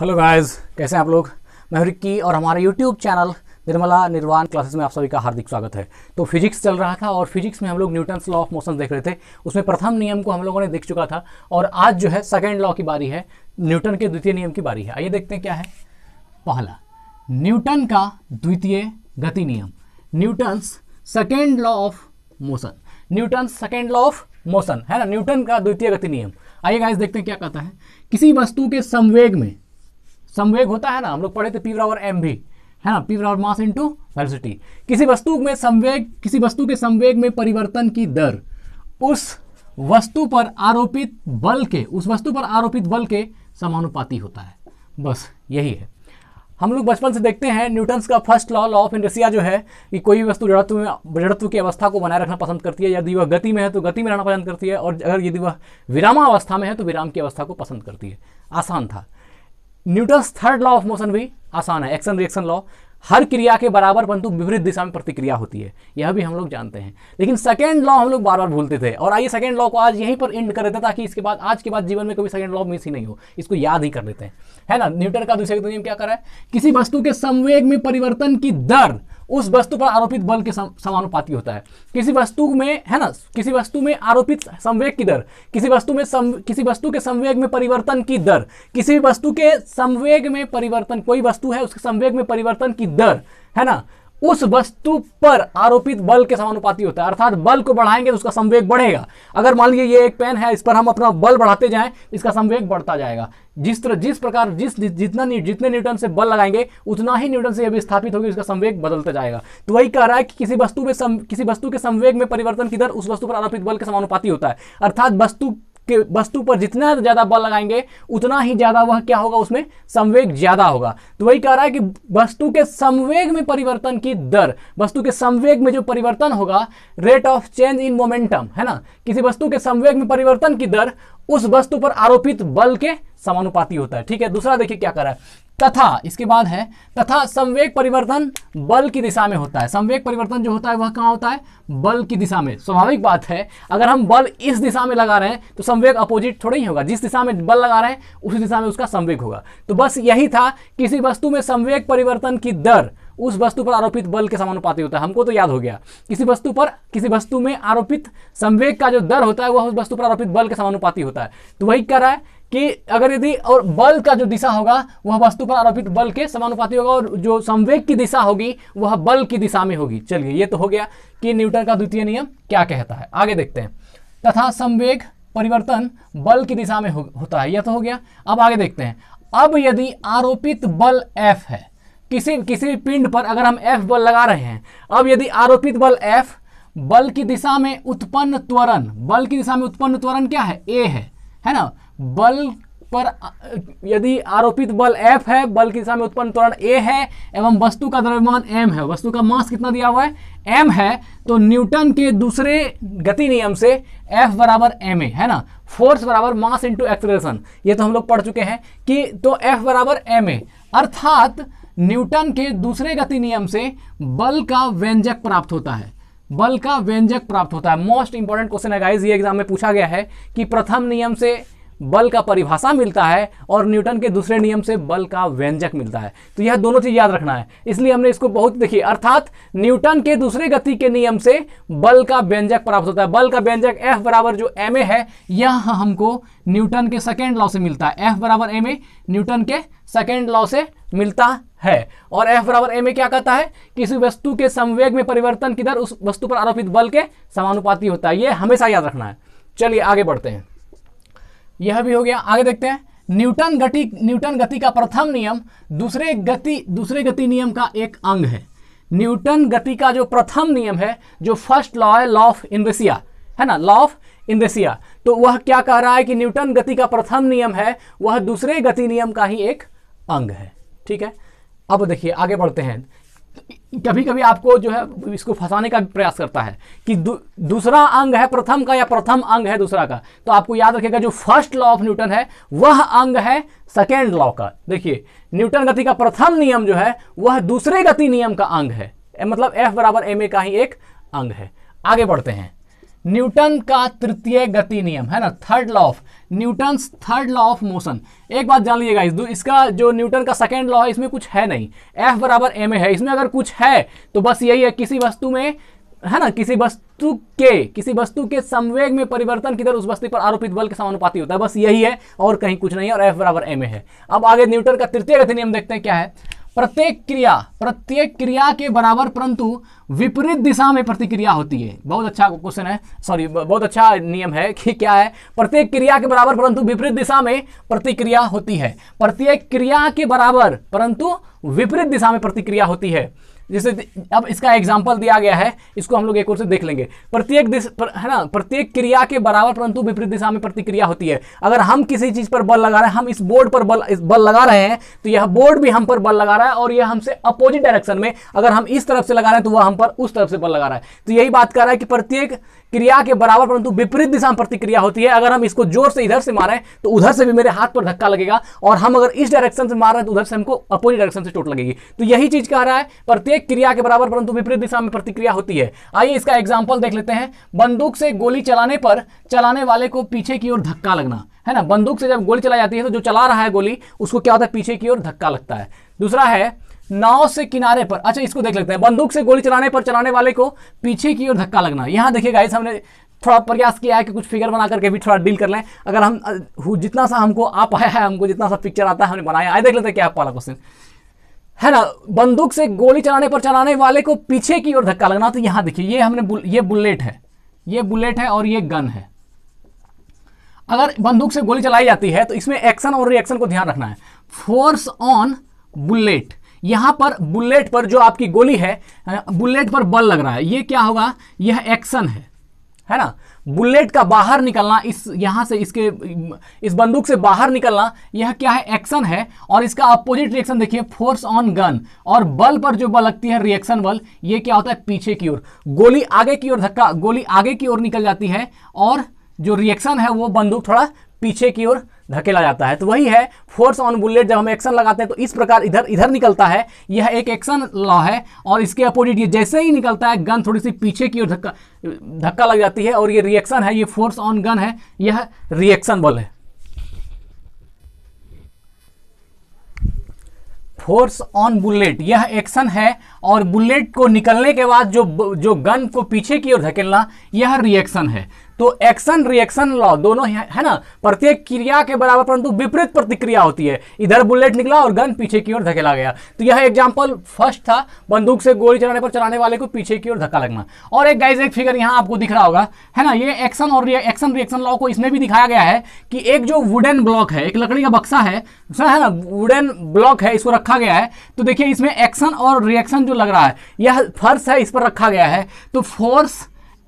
hello guys कैसे हैं आप लोग मैं रिक्की और हमारा यूट्यूब चैनल निर्मला निर्वाण क्लासेस में आप सभी का हार्दिक स्वागत है तो फिजिक्स चल रहा था और फिजिक्स में हम लोग न्यूटन्स लॉ ऑफ मोशन देख रहे थे उसमें प्रथम नियम को हम लोगों ने देख चुका था और आज जो है सेकेंड लॉ की बारी है न्यूटन के द्वितीय नियम की बारी है आइए देखते हैं क्या है पहला न्यूटन का द्वितीय गति नियम Newton's second law of motion Newton second law of motion है ना न्यूटन का द्वितीय गति नियम आइए गाइस देखते हैं क्या कहता है किसी वस्तु के संवेग में संवेग होता है ना हम लोग पढ़े थे पी और एम भी है ना पी और मास इंटू वेलोसिटी किसी वस्तु में संवेग किसी वस्तु के संवेग में परिवर्तन की दर उस वस्तु पर आरोपित बल के उस वस्तु पर आरोपित बल के समानुपाती होता है बस यही है हम लोग बचपन से देखते हैं न्यूटन्स का first law law of inertia जो है कि कोई भी वस्तु जड़त्व में जड़त्व की अवस्था को बनाए रखना पसंद करती है यदि वह गति में है तो गति में रहना पसंद करती है और अगर यदि वह विरामावस्था में है तो विराम की अवस्था को पसंद करती है आसान था Newton's third law of motion भी आसान है एक्शन रिएक्शन लॉ हर क्रिया के बराबर परंतु विपरीत दिशा में प्रतिक्रिया होती है यह भी हम लोग जानते हैं लेकिन सेकेंड लॉ हम लोग बार बार भूलते थे और आइए सेकेंड लॉ को आज यहीं पर एंड कर देते ताकि इसके बाद आज के बाद जीवन में कभी सेकेंड लॉ मिस ही नहीं हो इसको याद ही कर लेते हैं है ना न्यूटन का दूसरे नियम क्या करा है किसी वस्तु के संवेग में परिवर्तन की दर उस वस्तु पर आरोपित बल के समानुपाती होता है किसी वस्तु में है ना किसी वस्तु में आरोपित संवेग की दर किसी वस्तु में सम, किसी वस्तु के संवेग में परिवर्तन की दर किसी वस्तु के संवेग में परिवर्तन कोई वस्तु है उसके संवेग में परिवर्तन की दर है ना उस वस्तु पर आरोपित बल के समानुपाती होता है अर्थात बल को बढ़ाएंगे तो उसका संवेग बढ़ेगा अगर मान लीजिए ये एक पेन है इस पर हम अपना बल बढ़ाते जाएं इसका संवेग बढ़ता जाएगा जिस तरह जिस प्रकार जिस जितना जितने न्यूटन से बल लगाएंगे उतना ही न्यूटन से यह विस्थापित होगी उसका संवेग बदलता जाएगा तो वही कह रहा है कि किसी वस्तु में किसी वस्तु के संवेग में परिवर्तन की दर उस वस्तु पर आरोपित बल के समानुपाती होता है अर्थात वस्तु के वस्तु पर जितना ज़्यादा बल लगाएंगे उतना ही ज़्यादा वह क्या होगा उसमें संवेग ज़्यादा होगा तो वही कह रहा है कि वस्तु के संवेग में परिवर्तन की दर वस्तु के संवेग में जो परिवर्तन होगा rate of change in momentum है ना किसी वस्तु के संवेग में परिवर्तन की दर उस वस्तु पर आरोपित बल के समानुपाती होता है ठीक है दूसरा देखिए क्या कर रहा है तथा इसके बाद है तथा संवेग परिवर्तन बल की दिशा में होता है संवेग परिवर्तन जो होता है वह कहाँ होता है बल की दिशा में स्वाभाविक बात है अगर हम बल इस दिशा में लगा रहे हैं तो संवेग अपोजिट थोड़ा ही होगा जिस दिशा में बल लगा रहे हैं उसी दिशा में उसका संवेग होगा तो बस यही था किसी वस्तु में संवेग परिवर्तन की दर उस वस्तु पर आरोपित बल के समानुपाती होता है हमको तो याद हो गया किसी वस्तु पर किसी वस्तु में आरोपित संवेग का जो दर होता है वह उस वस्तु पर आरोपित बल के समानुपाती होता है तो वही कह रहा है कि अगर यदि और बल का जो दिशा होगा वह वस्तु पर आरोपित बल के समानुपाती होगा और जो संवेग की दिशा होगी वह बल की दिशा में होगी चलिए ये तो हो गया कि न्यूटन का द्वितीय नियम क्या कहता है आगे देखते हैं तथा संवेग परिवर्तन बल की दिशा में हो, होता है यह तो हो गया अब आगे देखते हैं अब यदि आरोपित बल एफ है किसी किसी पिंड पर अगर हम एफ बल लगा रहे हैं अब यदि आरोपित बल एफ बल की दिशा में उत्पन्न त्वरण बल की दिशा में उत्पन्न त्वरण क्या है ए है है ना बल पर यदि आरोपित बल F है बल की दिशा में उत्पन्न त्वरण A है एवं वस्तु का द्रव्यमान M है वस्तु का मास कितना दिया हुआ है M है तो न्यूटन के दूसरे गति नियम से F बराबर एम ए है ना फोर्स बराबर मास इंटू एक्सलेशन ये तो हम लोग पढ़ चुके हैं कि तो F बराबर एम ए अर्थात न्यूटन के दूसरे गति नियम से बल का व्यंजक प्राप्त होता है बल का व्यंजक प्राप्त होता है मोस्ट इंपॉर्टेंट क्वेश्चन है गाइज ये एग्जाम में पूछा गया है कि प्रथम नियम से बल का परिभाषा मिलता है और न्यूटन के दूसरे नियम से बल का व्यंजक मिलता है तो यह दोनों चीज याद रखना है इसलिए हमने इसको बहुत देखिए अर्थात न्यूटन के दूसरे गति के नियम से बल का व्यंजक प्राप्त होता है बल का व्यंजक एफ बराबर जो एम ए है यह हमको न्यूटन के सेकेंड लॉ से मिलता है एफ बराबर एम ए न्यूटन के सेकेंड लॉ से मिलता है और एफ बराबर एम ए क्या कहता है किसी वस्तु के संवेग में परिवर्तन की दर उस वस्तु पर आरोपित बल के समानुपाती होता है ये हमेशा याद रखना है चलिए आगे बढ़ते हैं यह भी हो गया आगे देखते हैं न्यूटन गति न्यूटन गति का प्रथम नियम दूसरे गति दूसरे गति नियम का एक अंग है न्यूटन गति का जो प्रथम नियम है जो फर्स्ट लॉ है लॉ ऑफ इन्वेसिया है ना लॉ ऑफ इन्वेसिया तो वह क्या कह रहा है कि न्यूटन गति का प्रथम नियम है वह दूसरे गति नियम का ही एक अंग है ठीक है अब देखिए आगे बढ़ते हैं कभी कभी आपको जो है इसको फंसाने का प्रयास करता है कि दू, दूसरा अंग है प्रथम का या प्रथम अंग है दूसरा का तो आपको याद रखेगा जो फर्स्ट लॉ ऑफ न्यूटन है वह अंग है सेकेंड लॉ का देखिए न्यूटन गति का प्रथम नियम जो है वह दूसरे गति नियम का अंग है मतलब एफ बराबर एम ए का ही एक अंग है आगे बढ़ते हैं न्यूटन का तृतीय गति नियम है ना third law of Newton third law of motion एक बात जान लीजिएगा इस इसका जो न्यूटन का सेकेंड लॉ है इसमें कुछ है नहीं एफ बराबर एम ए है इसमें अगर कुछ है तो बस यही है किसी वस्तु में है ना किसी वस्तु के किसी वस्तु के संवेग में परिवर्तन किधर उस वस्तु पर आरोपित बल के समानुपाती होता है बस यही है और कहीं कुछ नहीं है और एफ बराबर एम ए है अब आगे न्यूटन का तृतीय गति नियम देखते हैं क्या है प्रत्येक क्रिया प्रत्येक क्रिया के बराबर परंतु विपरीत दिशा में प्रतिक्रिया होती है बहुत अच्छा क्वेश्चन है सॉरी बहुत अच्छा नियम है कि क्या है प्रत्येक क्रिया के बराबर परंतु विपरीत दिशा में प्रतिक्रिया होती है प्रत्येक क्रिया के बराबर परंतु विपरीत दिशा में प्रतिक्रिया होती है जैसे अब इसका एग्जाम्पल दिया गया है इसको हम लोग एक और से देख लेंगे प्रत्येक पर, है ना प्रत्येक क्रिया के बराबर परंतु विपरीत दिशा में प्रतिक्रिया होती है अगर हम किसी चीज़ पर बल लगा रहे हैं हम इस बोर्ड पर बल इस बल लगा रहे हैं तो यह बोर्ड भी हम पर बल लगा रहा है और यह हमसे अपोजिट डायरेक्शन में अगर हम इस तरफ से लगा रहे हैं तो वह हम पर उस तरफ से बल लगा रहा है तो यही बात कर रहा है कि प्रत्येक क्रिया के बराबर परंतु विपरीत दिशा में प्रतिक्रिया होती है अगर हम इसको जोर से इधर से मारे तो उधर से भी मेरे हाथ पर धक्का लगेगा और हम अगर इस डायरेक्शन से मार रहे हैं तो उधर से हमको अपोजिट डायरेक्शन से चोट लगेगी तो यही चीज़ कह रहा है प्रत्येक एक क्रिया के बराबर परंतु विपरीत दिशा में प्रतिक्रिया होती है आइए इसका एग्जाम्पल देख लेते हैं बंदूक से गोली चलाने पर चलाने वाले को पीछे की ओर धक्का लगना है ना बंदूक से जब गोली चलाई जाती है तो जो चला रहा है गोली उसको क्या होता है पीछे की ओर धक्का लगता है दूसरा है नाव से किनारे पर अच्छा इसको देख लेते हैं बंदूक से गोली चलाने पर चलाने वाले को पीछे की ओर धक्का लगना यहां देखिएगा इस हमने थोड़ा प्रयास किया है कि कुछ फिगर बना करके भी थोड़ा डील कर लें अगर हम जितना सा हमको आ पाया है हमको जितना सा पिक्चर आता है हमने बनाया आए देख लेते हैं क्या आप पाला क्वेश्चन है ना बंदूक से गोली चलाने पर चलाने वाले को पीछे की ओर धक्का लगना तो यहाँ देखिए ये हमने बुल, ये बुलेट है ये बुलेट है और ये गन है अगर बंदूक से गोली चलाई जाती है तो इसमें एक्शन और रिएक्शन को ध्यान रखना है फोर्स ऑन बुलेट यहां पर बुलेट पर जो आपकी गोली है बुलेट पर बल लग रहा है ये क्या होगा यह एक्शन है है ना बुलेट का बाहर निकलना इस यहां से इसके इस बंदूक से बाहर निकलना यह क्या है एक्शन है और इसका अपोजिट रिएक्शन देखिए फोर्स ऑन गन और बल पर जो बल लगती है रिएक्शन बल यह क्या होता है पीछे की ओर गोली आगे की ओर धक्का गोली आगे की ओर निकल जाती है और जो रिएक्शन है वो बंदूक थोड़ा पीछे की ओर धकेला जाता है तो वही है फोर्स ऑन बुलेट जब हम एक्शन लगाते हैं तो इस प्रकार इधर इधर निकलता है यह एक एक्शन लॉ है और इसके अपोजिट ये जैसे ही निकलता है गन थोड़ी सी पीछे की ओर धक्का धक्का लग जाती है और ये रिएक्शन है ये फोर्स ऑन गन है यह रिएक्शन बल है फोर्स ऑन बुलेट यह एक्शन है और बुलेट को निकलने के बाद जो जो गन को पीछे की ओर धकेलना यह रिएक्शन है तो एक्शन रिएक्शन लॉ दोनों है, है ना प्रत्येक क्रिया के बराबर परंतु विपरीत प्रतिक्रिया होती है इधर बुलेट निकला और गन पीछे की ओर धकेला गया तो यह एग्जाम्पल फर्स्ट था बंदूक से गोली चलाने पर चलाने वाले को पीछे की ओर धक्का लगना और एक गाइज एक फिगर यहाँ आपको दिख रहा होगा है ना ये एक्शन और एक्शन रिएक्शन लॉ को इसमें भी दिखाया गया है कि एक जो वुडन ब्लॉक है एक लकड़ी का बक्सा है है ना वुडन ब्लॉक है इसको रखा गया है तो देखिए इसमें एक्शन और रिएक्शन जो लग रहा है यह फर्श है इस पर रखा गया है तो फोर्स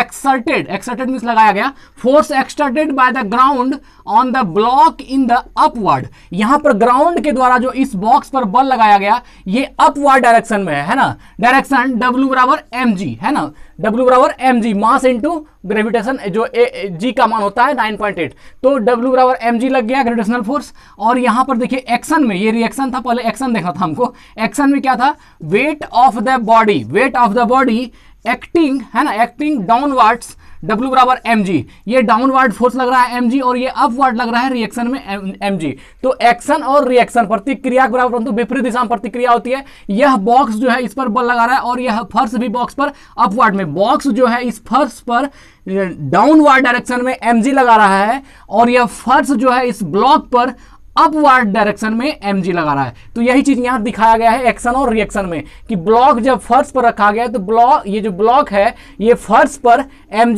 एक्सर्टेड एक्सर्टेड मीन लगाया गया force exerted by the ground on the block in the upward यहां पर ग्राउंड के द्वारा जो इस बॉक्स पर बल लगाया गया ये अपवर्ड डायरेक्शन में है ना डायरेक्शन डब्ल्यू बराबर एम जी है ना डब्ल्यू बराबर m g mass into gravitation जो ए, जी का मान होता है 9.8 तो डब्ल्यू बराबर एम जी लग गया ग्रेविटेशनल फोर्स और यहां पर देखिए एक्शन में ये रिएक्शन था पहले एक्शन देखना था हमको एक्शन में क्या था weight of the body weight of the body acting है ना एक्टिंग डाउनवर्ड्स W बराबर एम जी ये डाउनवर्ड फोर्स लग रहा है एम जी और ये अपवर्ड लग रहा है रिएक्शन में एम जी तो एक्शन और रिएक्शन प्रतिक्रिया के बराबर विपरीत दिशा में प्रतिक्रिया होती है यह बॉक्स जो है इस पर बल लगा रहा है और यह फर्श भी बॉक्स पर अपवर्ड में बॉक्स जो है इस फर्श पर डाउनवर्ड uh, डायरेक्शन में एम लगा रहा है और यह फर्श जो है इस ब्लॉक पर अपवर्ड डायरेक्शन में एम लगा रहा है तो यही चीज यहां दिखाया गया है एक्शन और रिएक्शन में कि ब्लॉक जब फर्श पर रखा गया है तो ब्लॉक ये जो ब्लॉक है ये फर्श पर एम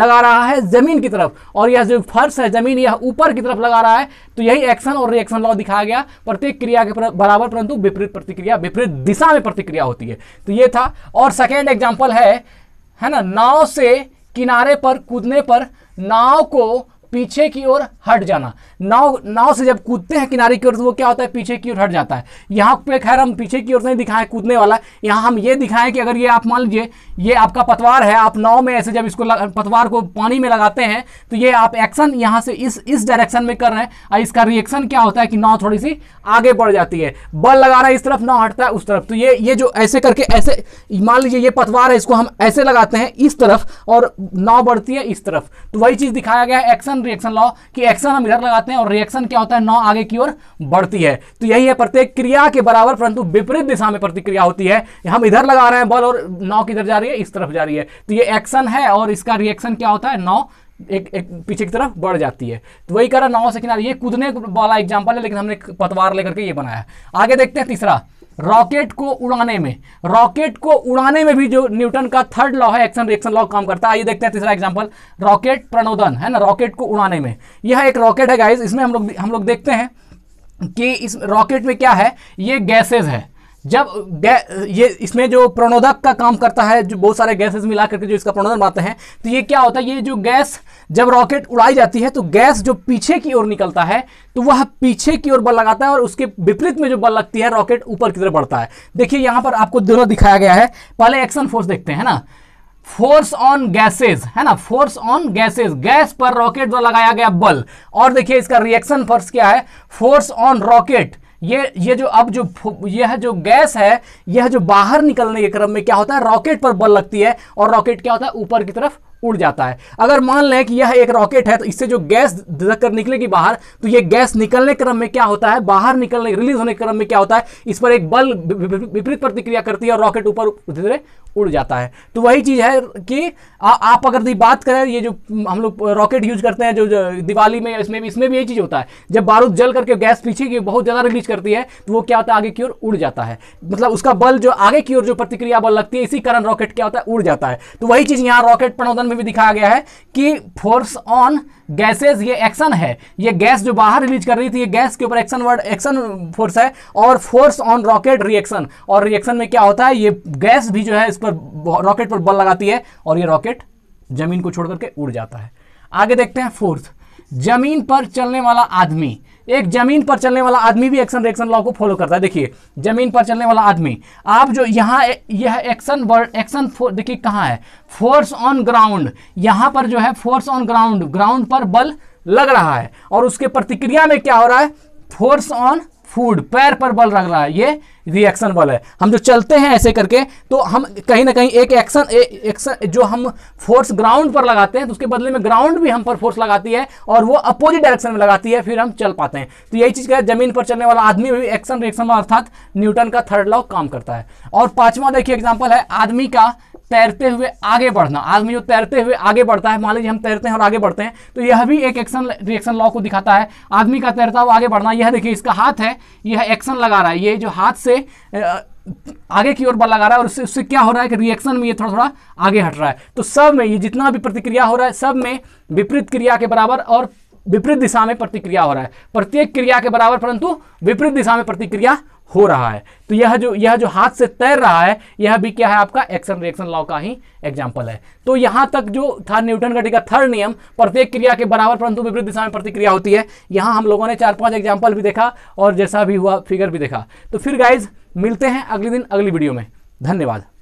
लगा रहा है जमीन की तरफ और यह जो फर्श है जमीन यह ऊपर की तरफ लगा रहा है तो यही एक्शन और रिएक्शन लॉ दिखाया गया प्रत्येक क्रिया के बराबर परंतु विपरीत प्रतिक्रिया विपरीत दिशा में प्रतिक्रिया होती है तो ये था और सेकेंड एग्जाम्पल है है ना नाव से किनारे पर कूदने पर नाव को पीछे की ओर हट जाना नाव नाव से जब कूदते हैं किनारे की ओर तो वो क्या होता है पीछे की ओर हट जाता है यहाँ पे खैर हम पीछे की ओर नहीं दिखाएं कूदने वाला यहाँ हम ये दिखाएं कि अगर ये आप मान लीजिए ये आपका पतवार है आप नाव में ऐसे जब इसको पतवार को पानी में लगाते हैं तो ये आप एक्शन यहाँ से इस इस डायरेक्शन में कर रहे हैं और इसका रिएक्शन क्या होता है कि नाव थोड़ी सी आगे बढ़ जाती है बल लगा रहा है इस तरफ नाव हटता है उस तरफ तो ये ये जो ऐसे करके ऐसे मान लीजिए ये पतवार है इसको हम ऐसे लगाते हैं इस तरफ और नाव बढ़ती है इस तरफ तो वही चीज़ दिखाया गया है एक्शन रिएक्शन लॉ कि रिएक्शन हम इधर लगाते हैं और रिएक्शन क्या होता है नौ आगे की ओर बढ़ती है तो यही है प्रत्येक क्रिया के बराबर परंतु विपरीत दिशा में प्रतिक्रिया होती है हम इधर लगा रहे हैं बल और नौ किधर जा रही है इस तरफ जा रही है तो ये एक्शन है और इसका रिएक्शन क्या होता है नौ एक एक पीछे की तरफ बढ़ जाती है तो वही कारण नौ से किनारे ये कूदने वाला एग्जाम्पल है लेकिन हमने पतवार लेकर के ये बनाया आगे देखते हैं तीसरा रॉकेट को उड़ाने में रॉकेट को उड़ाने में भी जो न्यूटन का थर्ड लॉ है एक्शन रिएक्शन लॉ काम करता है ये देखते हैं तीसरा एग्जाम्पल रॉकेट प्रणोदन है ना रॉकेट को उड़ाने में यह एक रॉकेट है गाइज इसमें हम लोग हम लोग देखते हैं कि इस रॉकेट में क्या है ये गैसेज है जब ये इसमें जो प्रणोदक का काम करता है जो बहुत सारे गैसेस मिला करके जो इसका प्रणोदन बनाते हैं तो ये क्या होता है ये जो गैस जब रॉकेट उड़ाई जाती है तो गैस जो पीछे की ओर निकलता है तो वह पीछे की ओर बल लगाता है और उसके विपरीत में जो बल लगती है रॉकेट ऊपर की तरफ बढ़ता है देखिए यहाँ पर आपको दोनों दिखाया गया है पहले एक्शन फोर्स देखते हैं ना फोर्स ऑन गैसेज है ना फोर्स ऑन गैसेज गैस पर रॉकेट द्वारा लगाया गया बल और देखिए इसका रिएक्शन फोर्स क्या है फोर्स ऑन रॉकेट ये ये जो अब जो यह जो गैस है यह जो बाहर निकलने के क्रम में क्या होता है रॉकेट पर बल लगती है और रॉकेट क्या होता है ऊपर की तरफ उड़ जाता है अगर मान लें कि यह एक रॉकेट है तो इससे जो गैस कर निकलेगी बाहर तो यह गैस निकलने क्रम में क्या होता है बाहर निकलने रिलीज होने क्रम में क्या होता है इस पर एक बल विपरीत प्रतिक्रिया करती है और रॉकेट ऊपर धीरे उड़ जाता है तो वही चीज़ है कि आ, आप अगर बात करें ये जो हम लोग रॉकेट यूज करते हैं जो, जो दिवाली में इसमें भी इसमें भी यही चीज़ होता है जब बारूद जल करके गैस पीछे की बहुत ज़्यादा रिलीज करती है तो वो क्या होता है आगे की ओर उड़ जाता है मतलब उसका बल जो आगे की ओर जो प्रतिक्रिया बल लगती है इसी कारण रॉकेट क्या होता है उड़ जाता है तो वही चीज़ यहाँ रॉकेट प्रणोदन में भी दिखाया गया है कि फोर्स ऑन गैसेस ये एक्शन है ये गैस जो बाहर रिलीज कर रही थी ये गैस के ऊपर एक्शन वर्ड एक्शन फोर्स है और फोर्स ऑन रॉकेट रिएक्शन और रिएक्शन में क्या होता है ये गैस भी जो है इस पर रॉकेट पर बल लगाती है और ये रॉकेट जमीन को छोड़ करके उड़ जाता है आगे देखते हैं फोर्थ जमीन पर चलने वाला आदमी एक जमीन पर चलने वाला आदमी भी एक्शन रिएक्शन लॉ को फॉलो करता है देखिए जमीन पर चलने वाला आदमी आप जो यहाँ यह एक्शन वर्ड एक्शन देखिए कहाँ है फोर्स ऑन ग्राउंड यहाँ पर जो है फोर्स ऑन ग्राउंड ग्राउंड पर बल लग रहा है और उसके प्रतिक्रिया में क्या हो रहा है फोर्स ऑन फूड पैर पर बल लग रहा है ये रिएक्शन बल है हम जो चलते हैं ऐसे करके तो हम कहीं ना कहीं एक एक्शन एक्शन जो हम फोर्स ग्राउंड पर लगाते हैं तो उसके बदले में ग्राउंड भी हम पर फोर्स लगाती है और वो अपोजिट डायरेक्शन में लगाती है फिर हम चल पाते हैं तो यही चीज़ क्या जमीन पर चलने वाला आदमी भी एक्शन रिएक्शन अर्थात न्यूटन का थर्ड लॉ काम करता है और पाँचवा देखिए एग्जाम्पल है आदमी का तैरते हुए आगे बढ़ना आदमी जो तैरते हुए आगे बढ़ता है मान लीजिए हम तैरते हैं और आगे बढ़ते हैं तो यह भी एक एक्शन रिएक्शन लॉ को दिखाता है आदमी का तैरता हुआ आगे बढ़ना यह देखिए इसका हाथ है यह एक्शन लगा रहा है ये जो हाथ से आगे की ओर बल लगा रहा है और उससे उससे क्या हो रहा है कि रिएक्शन में ये थोड़ा थोड़ा आगे हट रहा है तो सब में ये जितना भी प्रतिक्रिया हो रहा है सब में विपरीत क्रिया के बराबर और विपरीत दिशा में प्रतिक्रिया हो रहा है प्रत्येक क्रिया के बराबर परंतु विपरीत दिशा में प्रतिक्रिया हो रहा है तो यह जो यह जो हाथ से तैर रहा है यह भी क्या है आपका एक्शन रिएक्शन लॉ का ही एग्जाम्पल है तो यहां तक जो था न्यूटन गति का थर्ड नियम प्रत्येक क्रिया के बराबर परंतु विपरीत दिशा में प्रतिक्रिया होती है यहां हम लोगों ने चार पांच एग्जाम्पल भी देखा और जैसा भी हुआ फिगर भी देखा तो फिर गाइज मिलते हैं अगले दिन अगली वीडियो में धन्यवाद